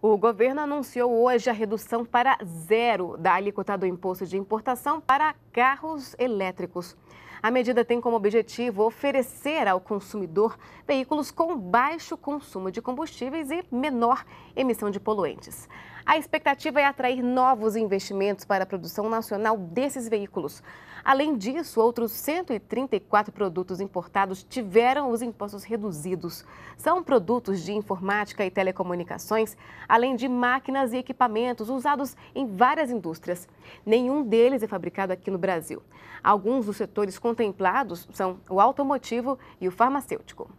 O governo anunciou hoje a redução para zero da alíquota do imposto de importação para carros elétricos. A medida tem como objetivo oferecer ao consumidor veículos com baixo consumo de combustíveis e menor emissão de poluentes. A expectativa é atrair novos investimentos para a produção nacional desses veículos. Além disso, outros 134 produtos importados tiveram os impostos reduzidos. São produtos de informática e telecomunicações, além de máquinas e equipamentos usados em várias indústrias. Nenhum deles é fabricado aqui no Brasil. Alguns dos setores contemplados são o automotivo e o farmacêutico.